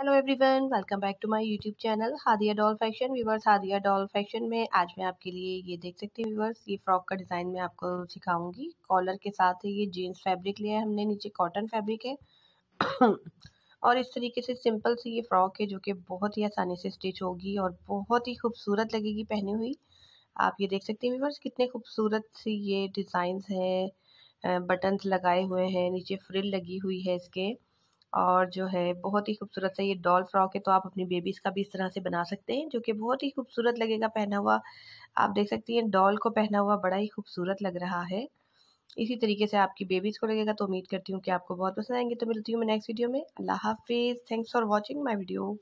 hello everyone welcome back to my YouTube channel Hadia doll fashion viewers Hadia doll fashion में आज मैं आपके लिए ये देख सकती हूँ व्यूवर्स ये फ्रॉक का डिज़ाइन मैं आपको सिखाऊंगी कॉलर के साथ ये जीन्स फैब्रिक लिया है हमने नीचे कॉटन फैब्रिक है और इस तरीके से सिंपल सी ये फ्रॉक है जो कि बहुत ही आसानी से स्टिच होगी और बहुत ही खूबसूरत लगेगी पहनी हुई आप ये देख सकते हैं व्यूवर्स कितने खूबसूरत सी ये डिज़ाइंस हैं बटन्स लगाए हुए हैं नीचे फ्रिल लगी हुई है इसके और जो है बहुत ही खूबसूरत सा ये डॉल फ्रॉक है तो आप अपनी बेबीज़ का भी इस तरह से बना सकते हैं जो कि बहुत ही खूबसूरत लगेगा पहना हुआ आप देख सकती हैं डॉल को पहना हुआ बड़ा ही खूबसूरत लग रहा है इसी तरीके से आपकी बेबीज़ को लगेगा तो उम्मीद करती हूँ कि आपको बहुत पसंद आएंगे तो मिलती हूँ मैं नेक्स्ट वीडियो में अल्लाह हाफिज़ thanks for watching my video